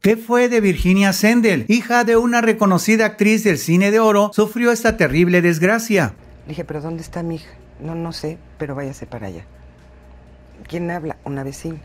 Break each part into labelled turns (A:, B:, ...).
A: ¿Qué fue de Virginia Sendel, hija de una reconocida actriz del cine de oro, sufrió esta terrible desgracia? dije, pero ¿dónde está mi hija?
B: No, no sé, pero váyase para allá. ¿Quién habla? Una vecina.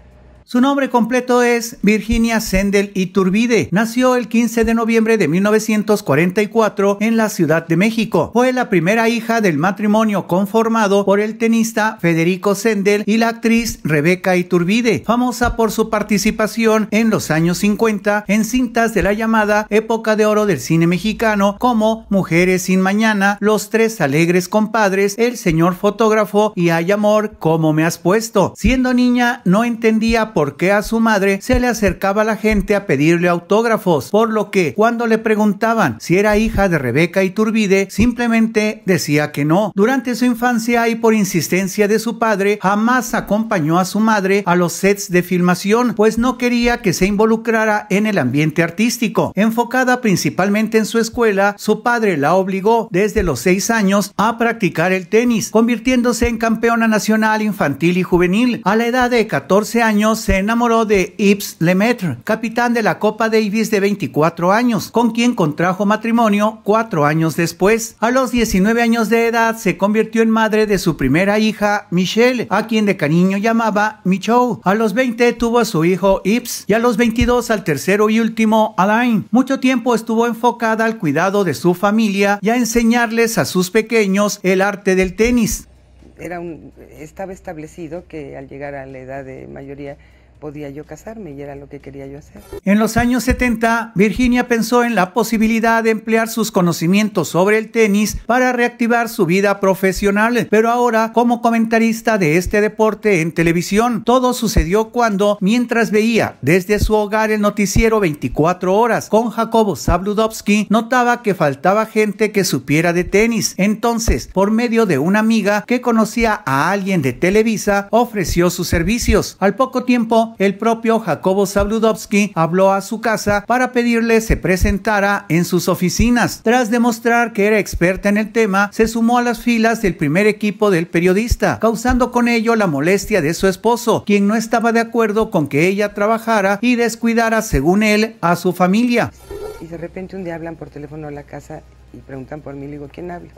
A: Su nombre completo es Virginia Sendel Iturbide. Nació el 15 de noviembre de 1944 en la Ciudad de México. Fue la primera hija del matrimonio conformado por el tenista Federico Sendel y la actriz Rebeca Iturbide, famosa por su participación en los años 50 en cintas de la llamada época de oro del cine mexicano como Mujeres sin Mañana, Los Tres Alegres Compadres, El Señor Fotógrafo y Hay Amor, ¿Cómo me has puesto? Siendo niña no entendía porque a su madre se le acercaba la gente a pedirle autógrafos, por lo que cuando le preguntaban si era hija de Rebeca Iturbide, simplemente decía que no. Durante su infancia y por insistencia de su padre, jamás acompañó a su madre a los sets de filmación, pues no quería que se involucrara en el ambiente artístico. Enfocada principalmente en su escuela, su padre la obligó desde los seis años a practicar el tenis, convirtiéndose en campeona nacional infantil y juvenil. A la edad de 14 años, se enamoró de Yves Lemaitre, capitán de la Copa Davis de 24 años, con quien contrajo matrimonio cuatro años después. A los 19 años de edad se convirtió en madre de su primera hija, Michelle, a quien de cariño llamaba Michou. A los 20 tuvo a su hijo Yves y a los 22 al tercero y último, Alain. Mucho tiempo estuvo enfocada al cuidado de su familia y a enseñarles a sus pequeños el arte del tenis
B: era un, estaba establecido que al llegar a la edad de mayoría podía yo casarme y era lo que quería yo hacer.
A: En los años 70, Virginia pensó en la posibilidad de emplear sus conocimientos sobre el tenis para reactivar su vida profesional, pero ahora como comentarista de este deporte en televisión. Todo sucedió cuando, mientras veía desde su hogar el noticiero 24 horas con Jacobo Zabludovsky, notaba que faltaba gente que supiera de tenis. Entonces, por medio de una amiga que conocía a alguien de Televisa, ofreció sus servicios. Al poco tiempo, el propio Jacobo Zabludovsky habló a su casa para pedirle se presentara en sus oficinas. Tras demostrar que era experta en el tema, se sumó a las filas del primer equipo del periodista, causando con ello la molestia de su esposo, quien no estaba de acuerdo con que ella trabajara y descuidara, según él, a su familia.
B: Y de repente un día hablan por teléfono a la casa y preguntan por mí, le digo, ¿quién habla?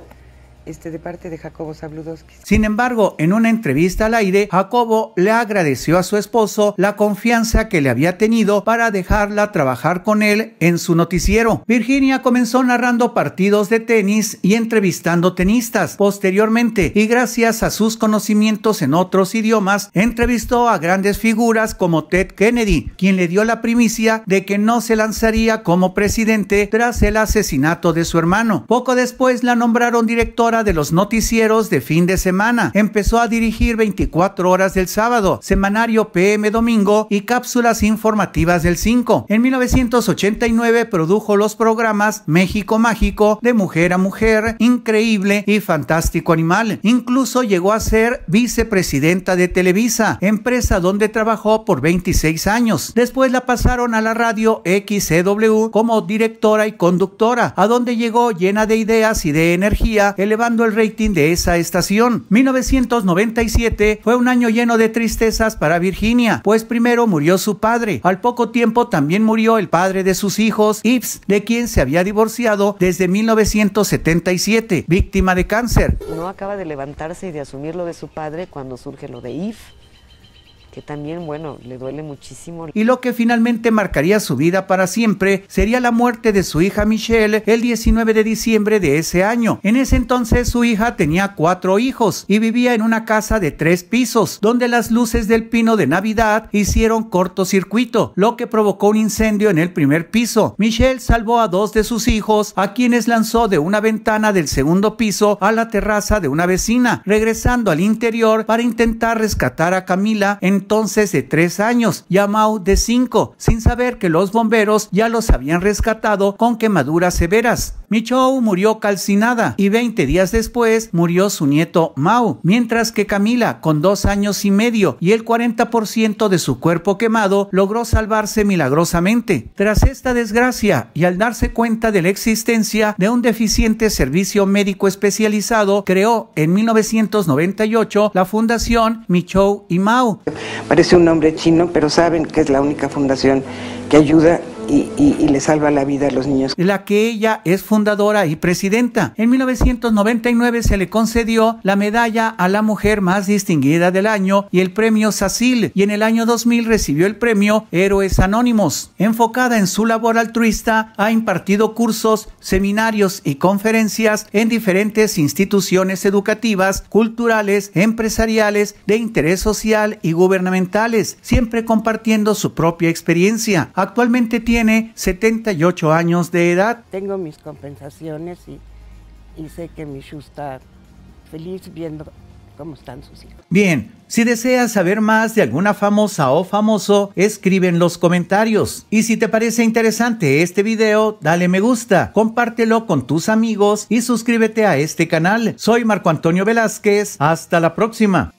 B: este, de parte de Jacobo Zabludowski.
A: Sin embargo, en una entrevista al aire, Jacobo le agradeció a su esposo la confianza que le había tenido para dejarla trabajar con él en su noticiero. Virginia comenzó narrando partidos de tenis y entrevistando tenistas. Posteriormente, y gracias a sus conocimientos en otros idiomas, entrevistó a grandes figuras como Ted Kennedy, quien le dio la primicia de que no se lanzaría como presidente tras el asesinato de su hermano. Poco después la nombraron directora de los noticieros de fin de semana. Empezó a dirigir 24 horas del sábado, semanario PM domingo y cápsulas informativas del 5. En 1989 produjo los programas México Mágico, De Mujer a Mujer, Increíble y Fantástico Animal. Incluso llegó a ser vicepresidenta de Televisa, empresa donde trabajó por 26 años. Después la pasaron a la radio XCW como directora y conductora, a donde llegó llena de ideas y de energía, elevando el rating de esa estación. 1997 fue un año lleno de tristezas para Virginia, pues primero murió su padre. Al poco tiempo también murió el padre de sus hijos, Ives, de quien se había divorciado desde 1977, víctima de cáncer.
B: No acaba de levantarse y de asumir lo de su padre cuando surge lo de Ives que también, bueno, le duele muchísimo. Y
A: lo que finalmente marcaría su vida para siempre sería la muerte de su hija Michelle el 19 de diciembre de ese año. En ese entonces su hija tenía cuatro hijos y vivía en una casa de tres pisos, donde las luces del pino de Navidad hicieron cortocircuito, lo que provocó un incendio en el primer piso. Michelle salvó a dos de sus hijos, a quienes lanzó de una ventana del segundo piso a la terraza de una vecina, regresando al interior para intentar rescatar a Camila en entonces de tres años y a Mau de cinco, sin saber que los bomberos ya los habían rescatado con quemaduras severas. Michou murió calcinada y 20 días después murió su nieto Mao, mientras que Camila, con dos años y medio y el 40% de su cuerpo quemado, logró salvarse milagrosamente. Tras esta desgracia y al darse cuenta de la existencia de un deficiente servicio médico especializado, creó en 1998 la Fundación Michou y Mao.
B: Parece un nombre chino, pero saben que es la única fundación que ayuda y, le salva la vida a los niños.
A: La que ella es fundadora y presidenta. En 1999 se le concedió la medalla a la mujer más distinguida del año y el premio SACIL y en el año 2000 recibió el premio Héroes Anónimos. Enfocada en su labor altruista, ha impartido cursos, seminarios y conferencias en diferentes instituciones educativas, culturales, empresariales, de interés social y gubernamentales, siempre compartiendo su propia experiencia. Actualmente tiene tiene 78 años de edad.
B: Tengo mis compensaciones y, sé que mi Shu está feliz viendo cómo están sus
A: hijos. Bien, si deseas saber más de alguna famosa o famoso, escribe en los comentarios. Y si te parece interesante este video, dale me gusta, compártelo con tus amigos y suscríbete a este canal. Soy Marco Antonio Velázquez, hasta la próxima.